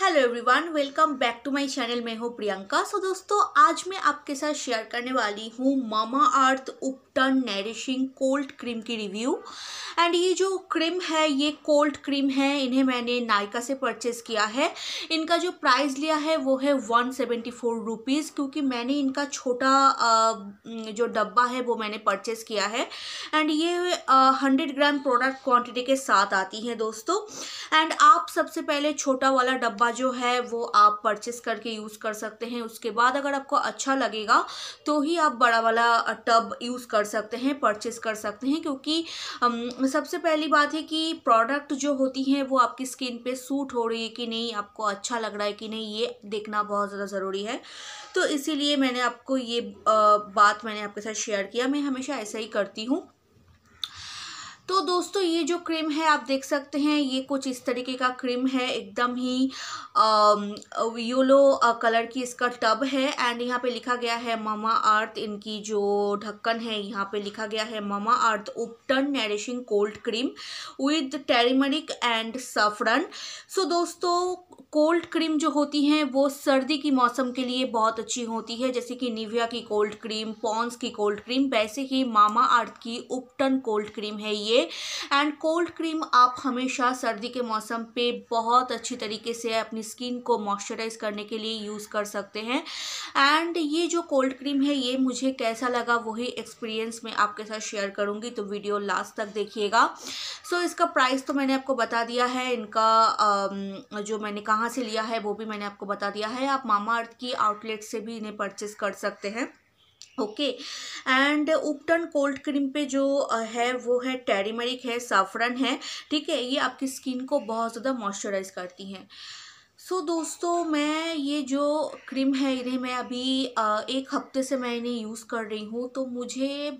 Hello everyone welcome back to my channel मैं हूँ प्रियंका सो दोस्तों आज मैं आपके साथ शेयर करने वाली हूँ Mamaearth ubtan nourishing cold cream की रिव्यू एंड ये जो क्रीम है ये कोल्ड क्रीम है इन्हें मैंने नायका से परचेज़ किया है इनका जो प्राइस लिया है वो है वन सेवेंटी फोर रुपीज़ क्योंकि मैंने इनका छोटा जो डब्बा है वो मैंने परचेज़ किया है एंड ये हंड्रेड ग्राम प्रोडक्ट क्वान्टिटी के साथ आती हैं दोस्तों एंड आप सबसे पहले छोटा वाला डब्बा जो है वो आप परचेस करके यूज़ कर सकते हैं उसके बाद अगर आपको अच्छा लगेगा तो ही आप बड़ा वाला टब यूज़ कर सकते हैं परचेज़ कर सकते हैं क्योंकि सबसे पहली बात है कि प्रोडक्ट जो होती हैं वो आपकी स्किन पे सूट हो रही है कि नहीं आपको अच्छा लग रहा है कि नहीं ये देखना बहुत ज़्यादा ज़रूरी है तो इसीलिए मैंने आपको ये बात मैंने आपके साथ शेयर किया मैं हमेशा ऐसा ही करती हूँ तो दोस्तों ये जो क्रीम है आप देख सकते हैं ये कुछ इस तरीके का क्रीम है एकदम ही येलो कलर की इसका टब है एंड यहाँ पे लिखा गया है मामा अर्थ इनकी जो ढक्कन है यहाँ पे लिखा गया है Mamaearth ubtan nourishing cold cream with turmeric and saffron so दोस्तों कोल्ड क्रीम जो होती हैं वो सर्दी की मौसम के लिए बहुत अच्छी होती है जैसे कि निविया की कोल्ड क्रीम पॉन्स की कोल्ड क्रीम वैसे ही मामा अर्थ की उपटन कोल्ड क्रीम है ये लीजिए एंड कोल्ड क्रीम आप हमेशा सर्दी के मौसम पे बहुत अच्छी तरीके से अपनी स्किन को मॉइस्चराइज करने के लिए यूज़ कर सकते हैं एंड ये जो कोल्ड क्रीम है ये मुझे कैसा लगा वही एक्सपीरियंस मैं आपके साथ शेयर करूँगी तो वीडियो लास्ट तक देखिएगा सो so, इसका प्राइस तो मैंने आपको बता दिया है इनका जो मैंने कहाँ से लिया है वो भी मैंने आपको बता दिया है आप मामा अर्थ की आउटलेट से भी इन्हें परचेस कर सकते हैं okay and ubtan cold cream पे जो है वो है टेरीमरिक है साफरन है ठीक है ये आपकी स्किन को बहुत ज़्यादा मॉइस्चराइज करती हैं सो so, दोस्तों मैं ये जो क्रीम है इन्हें मैं अभी एक हफ्ते से मैं इन्हें यूज़ कर रही हूँ तो मुझे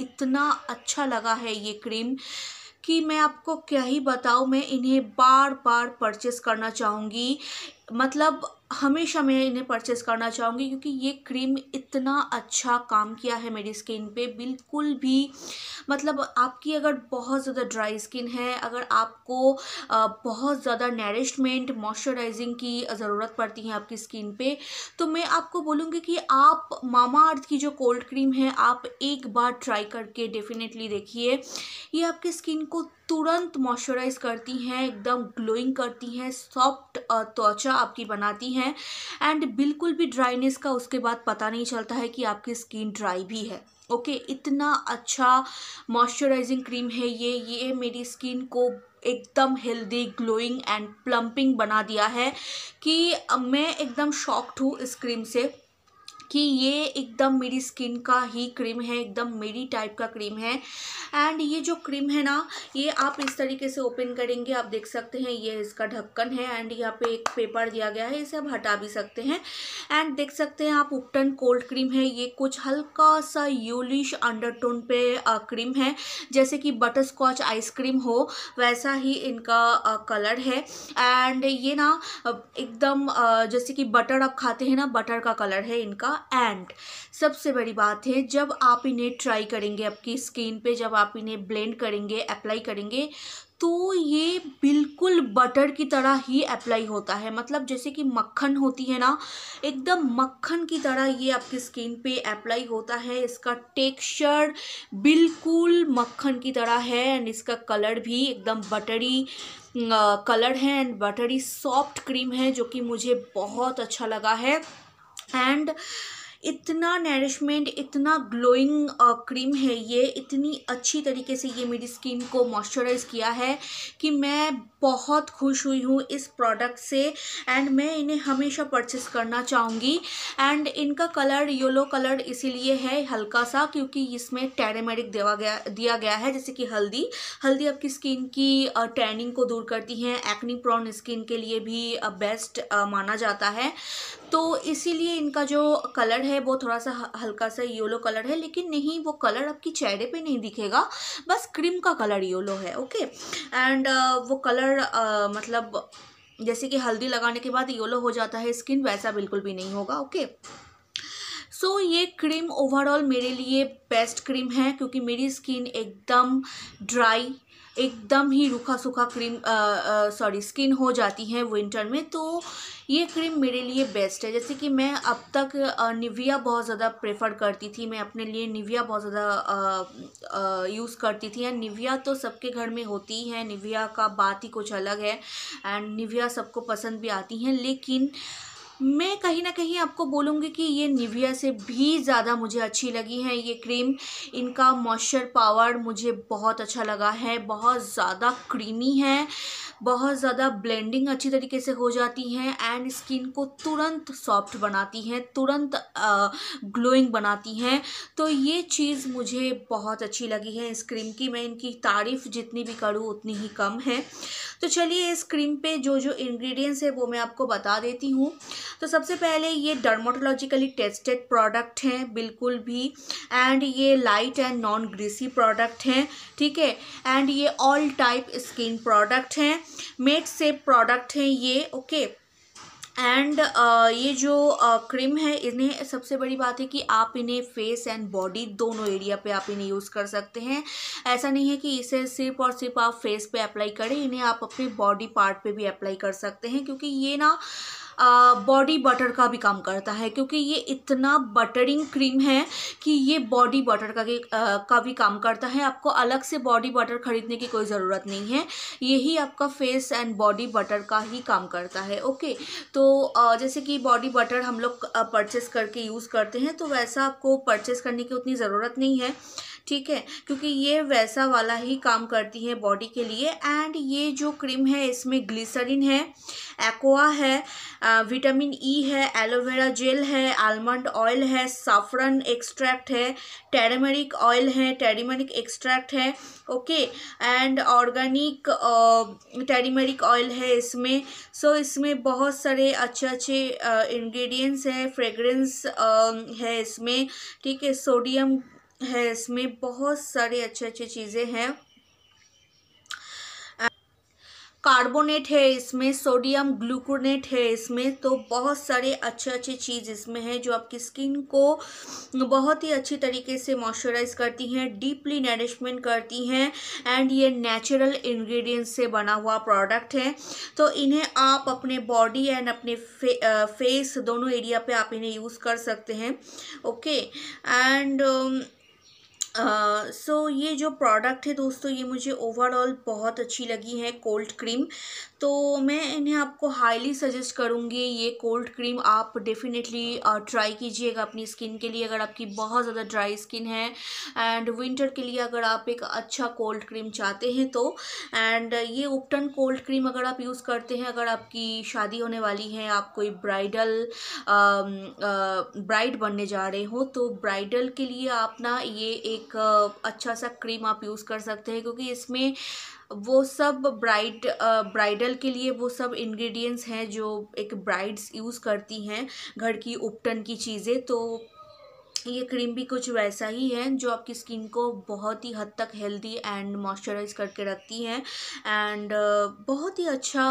इतना अच्छा लगा है ये क्रीम कि मैं आपको क्या ही बताऊँ मैं इन्हें बार बार परचेस करना चाहूँगी मतलब हमेशा मैं इन्हें परचेस करना चाहूँगी क्योंकि ये क्रीम इतना अच्छा काम किया है मेरी स्किन पे बिल्कुल भी मतलब आपकी अगर बहुत ज़्यादा ड्राई स्किन है अगर आपको बहुत ज़्यादा नरिशमेंट मॉइस्चराइजिंग की ज़रूरत पड़ती है आपकी स्किन पे तो मैं आपको बोलूँगी कि आप मामा अर्थ की जो कोल्ड क्रीम है आप एक बार ट्राई करके डेफिनेटली देखिए ये आपकी स्किन को तुरंत मॉइस्चराइज करती हैं एकदम ग्लोइंग करती हैं सॉफ्ट त्वचा आपकी बनाती हैं एंड बिल्कुल भी ड्राइनेस का उसके बाद पता नहीं चलता है कि आपकी स्किन ड्राई भी है ओके okay, इतना अच्छा मॉइस्चराइजिंग क्रीम है ये ये मेरी स्किन को एकदम हेल्दी ग्लोइंग एंड प्लम्पिंग बना दिया है कि मैं एकदम शॉक्ड हूँ इस क्रीम से कि ये एकदम मेरी स्किन का ही क्रीम है एकदम मेरी टाइप का क्रीम है एंड ये जो क्रीम है ना ये आप इस तरीके से ओपन करेंगे आप देख सकते हैं ये इसका ढक्कन है एंड यहाँ पे एक पेपर दिया गया है इसे आप हटा भी सकते हैं एंड देख सकते हैं आप उपटन कोल्ड क्रीम है ये कुछ हल्का सा यूलिश अंडरटोन पे क्रीम है जैसे कि बटर स्कॉच आइसक्रीम हो वैसा ही इनका कलर है एंड ये ना एकदम जैसे कि बटर आप खाते हैं ना बटर का कलर है इनका एंड सबसे बड़ी बात है जब आप इन्हें ट्राई करेंगे आपकी स्किन पे जब आप इन्हें ब्लेंड करेंगे अप्लाई करेंगे तो ये बिल्कुल बटर की तरह ही अप्लाई होता है मतलब जैसे कि मक्खन होती है ना एकदम मक्खन की तरह ये आपकी स्किन पे अप्लाई होता है इसका टेक्सचर बिल्कुल मक्खन की तरह है एंड इसका कलर भी एकदम बटरी कलर है एंड बटरी सॉफ्ट क्रीम है जो कि मुझे बहुत अच्छा लगा है एंड इतना नरिशमेंट इतना ग्लोइंग क्रीम है ये इतनी अच्छी तरीके से ये मेरी स्किन को मॉइस्चराइज़ किया है कि मैं बहुत खुश हुई हूँ इस प्रोडक्ट से एंड मैं इन्हें हमेशा परचेस करना चाहूँगी एंड इनका कलर येलो कलर इसीलिए है हल्का सा क्योंकि इसमें टेरेमेरिक देवा गया दिया गया है जैसे कि हल्दी हल्दी आपकी स्किन की टैनिंग को दूर करती है एक्नी प्रॉन स्किन के लिए भी बेस्ट माना जाता है तो इसीलिए इनका जो कलर है वो थोड़ा सा हल्का सा येलो कलर है लेकिन नहीं वो कलर आपकी चेहरे पे नहीं दिखेगा बस क्रीम का कलर येलो है ओके एंड uh, वो कलर uh, मतलब जैसे कि हल्दी लगाने के बाद येलो हो जाता है स्किन वैसा बिल्कुल भी नहीं होगा ओके सो so, ये क्रीम ओवरऑल मेरे लिए बेस्ट क्रीम है क्योंकि मेरी स्किन एकदम ड्राई एकदम ही रूखा सूखा क्रीम सॉरी स्किन हो जाती है विंटर में तो ये क्रीम मेरे लिए बेस्ट है जैसे कि मैं अब तक निविया बहुत ज़्यादा प्रेफर करती थी मैं अपने लिए निविया बहुत ज़्यादा यूज़ करती थी एंड निविया तो सबके घर में होती ही है निविया का बात ही कुछ अलग है एंड निविया सबको पसंद भी आती हैं लेकिन मैं कहीं ना कहीं आपको बोलूँगी कि ये निविया से भी ज़्यादा मुझे अच्छी लगी है ये क्रीम इनका मॉइस्चर पावर मुझे बहुत अच्छा लगा है बहुत ज़्यादा क्रीमी है बहुत ज़्यादा ब्लेंडिंग अच्छी तरीके से हो जाती है एंड स्किन को तुरंत सॉफ्ट बनाती है तुरंत ग्लोइंग बनाती हैं तो ये चीज़ मुझे बहुत अच्छी लगी है इस क्रीम की मैं इनकी तारीफ़ जितनी भी करूँ उतनी ही कम है तो चलिए इस क्रीम पे जो जो इंग्रेडिएंट्स है वो मैं आपको बता देती हूँ तो सबसे पहले ये डर्मोटोलॉजिकली टेस्टेड प्रोडक्ट हैं बिल्कुल भी एंड ये light and non greasy product हैं ठीक है एंड ये ऑल टाइप स्किन प्रोडक्ट हैं मेड सेप प्रोडक्ट हैं ये ओके okay? एंड uh, ये जो क्रीम uh, है इन्हें सबसे बड़ी बात है कि आप इन्हें फेस एंड बॉडी दोनों एरिया पे आप इन्हें यूज़ कर सकते हैं ऐसा नहीं है कि इसे सिर्फ और सिर्फ आप फेस पे अप्लाई करें इन्हें आप अपने बॉडी पार्ट पे भी अप्लाई कर सकते हैं क्योंकि ये ना बॉडी बटर का भी काम करता है क्योंकि ये इतना बटरिंग क्रीम है कि ये बॉडी बटर का भी का भी काम करता है आपको अलग से बॉडी बटर ख़रीदने की कोई ज़रूरत नहीं है यही आपका फेस एंड बॉडी बटर का ही काम करता है ओके तो जैसे कि बॉडी बटर हम लोग परचेस करके यूज़ करते हैं तो वैसा आपको परचेस करने की उतनी ज़रूरत नहीं है ठीक है क्योंकि ये वैसा वाला ही काम करती है बॉडी के लिए एंड ये जो क्रीम है इसमें ग्लिसरीन है एक्वा है विटामिन ई e है एलोवेरा जेल है आलमंड ऑयल है साफरन एक्सट्रैक्ट है टेरामेरिक ऑयल है टेरेमरिक एक्सट्रैक्ट है okay and organic turmeric oil है इसमें सो so, इसमें बहुत सारे अच्छे अच्छे इंग्रेडिएंट्स है फ्रेगरेंस uh, है इसमें ठीक है सोडियम है इसमें बहुत सारी अच्छी अच्छी चीज़ें हैं कार्बोनेट है इसमें सोडियम ग्लूकोनेट है इसमें तो बहुत सारे अच्छे अच्छे चीज़ इसमें हैं जो आपकी स्किन को बहुत ही अच्छी तरीके से मॉइस्चराइज करती हैं डीपली नरिशमेंट करती हैं एंड ये नेचुरल इंग्रेडिएंट्स से बना हुआ प्रोडक्ट है तो इन्हें आप अपने बॉडी एंड अपने फे, आ, फेस दोनों एरिया पे आप इन्हें यूज़ कर सकते हैं ओके एंड सो ये जो प्रोडक्ट है दोस्तों ये मुझे ओवरऑल बहुत अच्छी लगी है कोल्ड क्रीम तो मैं इन्हें आपको हाईली सजेस्ट करूँगी ये कोल्ड क्रीम आप डेफिनेटली ट्राई कीजिएगा अपनी स्किन के लिए अगर आपकी बहुत ज़्यादा ड्राई स्किन है एंड विंटर के लिए अगर आप एक अच्छा कोल्ड क्रीम चाहते हैं तो एंड ये उपटन कोल्ड क्रीम अगर आप यूज़ करते हैं अगर आपकी शादी होने वाली है आप कोई ब्राइडल ब्राइड बनने जा रहे हो तो ब्राइडल के लिए आप ना ये एक अच्छा सा क्रीम आप यूज़ कर सकते हैं क्योंकि इसमें वो सब ब्राइड ब्राइडल के लिए वो सब इंग्रेडिएंट्स हैं जो एक ब्राइड्स यूज़ करती हैं घर की उपटन की चीज़ें तो ये क्रीम भी कुछ वैसा ही है जो आपकी स्किन को बहुत ही हद तक हेल्दी एंड मॉइस्चराइज करके रखती है एंड बहुत ही अच्छा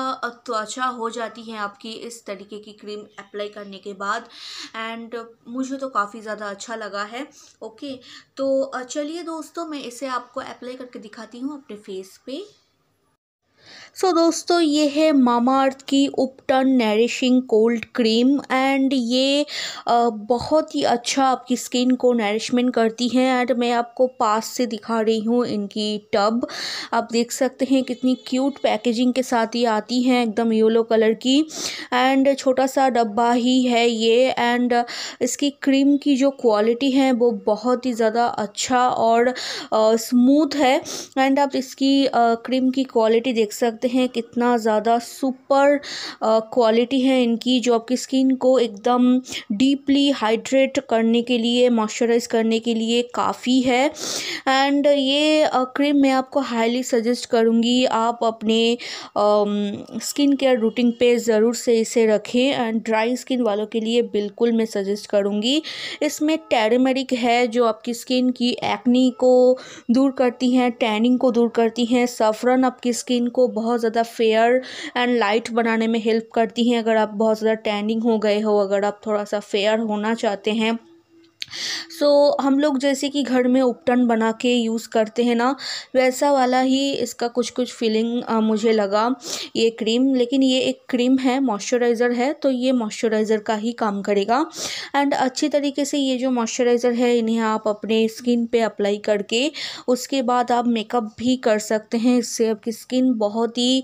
त्वचा हो जाती है आपकी इस तरीके की क्रीम अप्लाई करने के बाद एंड मुझे तो काफ़ी ज़्यादा अच्छा लगा है ओके तो चलिए दोस्तों मैं इसे आपको अप्लाई करके दिखाती हूँ अपने फेस पे सो so, दोस्तों ये है मामा अर्थ की ubtan nourishing cold cream and ये बहुत ही अच्छा आपकी स्किन को नरिशमेंट करती है एंड मैं आपको पास से दिखा रही हूँ इनकी टब आप देख सकते हैं कितनी क्यूट पैकेजिंग के साथ ये आती हैं एकदम येलो कलर की एंड छोटा सा डब्बा ही है ये एंड इसकी क्रीम की जो क्वालिटी है वो बहुत ही ज़्यादा अच्छा और स्मूथ है एंड आप इसकी क्रीम की क्वालिटी देख सकते हैं कितना ज़्यादा सुपर क्वालिटी है इनकी जो आपकी स्किन को एकदम डीपली हाइड्रेट करने के लिए मॉइस्चराइज करने के लिए काफ़ी है एंड ये क्रीम मैं आपको हाईली सजेस्ट करूँगी आप अपने स्किन केयर रूटीन पे ज़रूर से इसे रखें एंड ड्राई स्किन वालों के लिए बिल्कुल मैं सजेस्ट करूँगी इसमें टेरेमेरिक है जो आपकी स्किन की एक्नी को दूर करती हैं टैनिंग को दूर करती हैं सफ़रन आपकी स्किन को बहुत ज़्यादा फेयर एंड लाइट बनाने में हेल्प करती हैं अगर आप बहुत ज़्यादा टैनिंग हो गए हो अगर आप थोड़ा सा फेयर होना चाहते हैं सो हम लोग जैसे कि घर में उपटन बना के यूज़ करते हैं ना वैसा वाला ही इसका कुछ कुछ फीलिंग मुझे लगा ये क्रीम लेकिन ये एक क्रीम है मॉइस्चराइज़र है तो ये मॉइस्चराइज़र का ही काम करेगा एंड अच्छी तरीके से ये जो मॉइस्चराइज़र है इन्हें आप अपने स्किन पे अप्लाई करके उसके बाद आप मेकअप भी कर सकते हैं इससे आपकी स्किन बहुत ही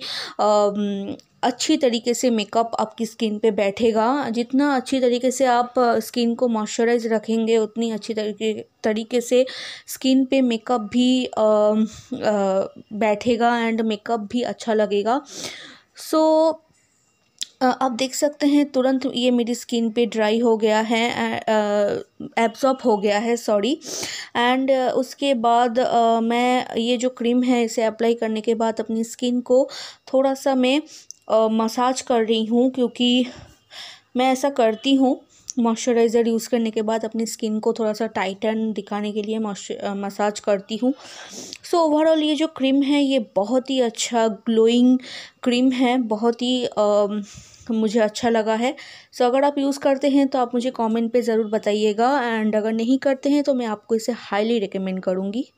अच्छी तरीके से मेकअप आपकी स्किन पे बैठेगा जितना अच्छी तरीके से आप स्किन को मॉइस्चराइज रखेंगे उतनी अच्छी तरीके तरीके से स्किन पे मेकअप भी आ, आ, बैठेगा एंड मेकअप भी अच्छा लगेगा सो so, आप देख सकते हैं तुरंत ये मेरी स्किन पे ड्राई हो गया है एब्जॉर्ब हो गया है सॉरी एंड उसके बाद आ, मैं ये जो क्रीम है इसे अप्लाई करने के बाद अपनी स्किन को थोड़ा सा मैं मसाज कर रही हूँ क्योंकि मैं ऐसा करती हूँ मॉइस्चराइज़र यूज़ करने के बाद अपनी स्किन को थोड़ा सा टाइटन दिखाने के लिए मसाज करती हूँ सो so, ओवरऑल ये जो क्रीम है ये बहुत ही अच्छा ग्लोइंग क्रीम है बहुत ही आ, मुझे अच्छा लगा है सो so, अगर आप यूज़ करते हैं तो आप मुझे कमेंट पे ज़रूर बताइएगा एंड अगर नहीं करते हैं तो मैं आपको इसे हाईली रिकमेंड करूँगी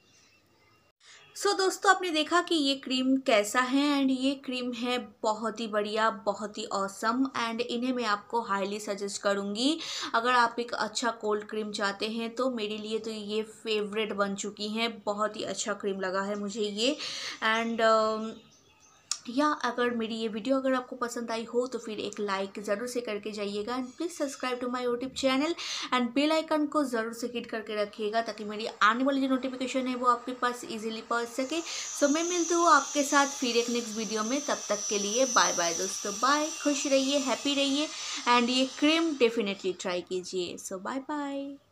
सो so, दोस्तों आपने देखा कि ये क्रीम कैसा है एंड ये क्रीम है बहुत ही बढ़िया बहुत ही औसम एंड इन्हें मैं आपको हाईली सजेस्ट करूँगी अगर आप एक अच्छा कोल्ड क्रीम चाहते हैं तो मेरे लिए तो ये फेवरेट बन चुकी हैं बहुत ही अच्छा क्रीम लगा है मुझे ये एंड या अगर मेरी ये वीडियो अगर आपको पसंद आई हो तो फिर एक लाइक ज़रूर से करके जाइएगा and please subscribe to my YouTube channel and bell icon को ज़रूर से हिट करके रखिएगा ताकि मेरी आने वाली जो नोटिफिकेशन है वो आपके पास ईजिली पहुँच सके सो मैं मिलती हूँ आपके साथ फिर एक नेक्स्ट वीडियो में तब तक के लिए बाय बाय दोस्तों बाय खुश रहिए हैप्पी रहिए एंड ये क्रीम डेफिनेटली ट्राई कीजिए सो बाय बाय